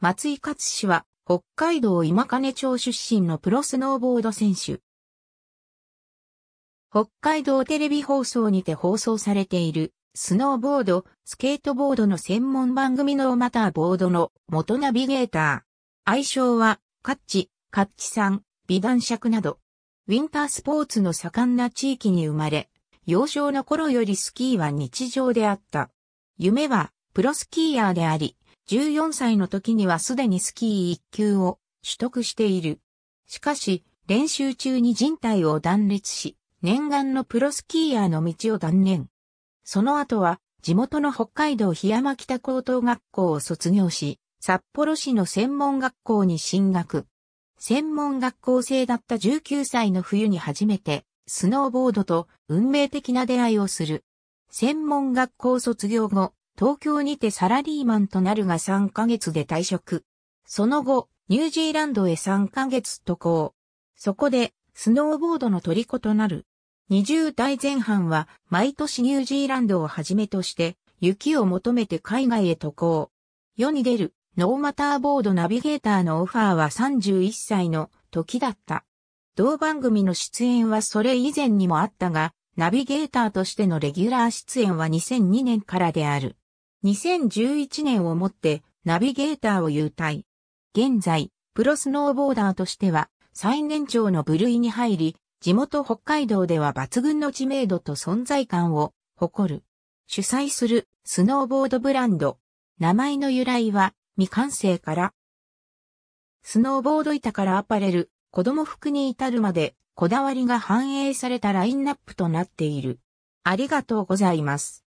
松井勝氏は、北海道今金町出身のプロスノーボード選手。北海道テレビ放送にて放送されている、スノーボード、スケートボードの専門番組のマターボードの元ナビゲーター。愛称は、カッチ、カッチさん、美男爵など。ウィンタースポーツの盛んな地域に生まれ、幼少の頃よりスキーは日常であった。夢は、プロスキーヤーであり、14歳の時にはすでにスキー1級を取得している。しかし、練習中に人体を断裂し、念願のプロスキーヤーの道を断念。その後は、地元の北海道檜山北高等学校を卒業し、札幌市の専門学校に進学。専門学校生だった19歳の冬に初めて、スノーボードと運命的な出会いをする。専門学校卒業後、東京にてサラリーマンとなるが3ヶ月で退職。その後、ニュージーランドへ3ヶ月渡航。そこで、スノーボードの虜となる。20代前半は、毎年ニュージーランドをはじめとして、雪を求めて海外へ渡航。世に出る、ノーマターボードナビゲーターのオファーは31歳の時だった。同番組の出演はそれ以前にもあったが、ナビゲーターとしてのレギュラー出演は2002年からである。2011年をもってナビゲーターを優退。現在、プロスノーボーダーとしては最年長の部類に入り、地元北海道では抜群の知名度と存在感を誇る。主催するスノーボードブランド。名前の由来は未完成からスノーボード板からアパレル、子供服に至るまで、こだわりが反映されたラインナップとなっている。ありがとうございます。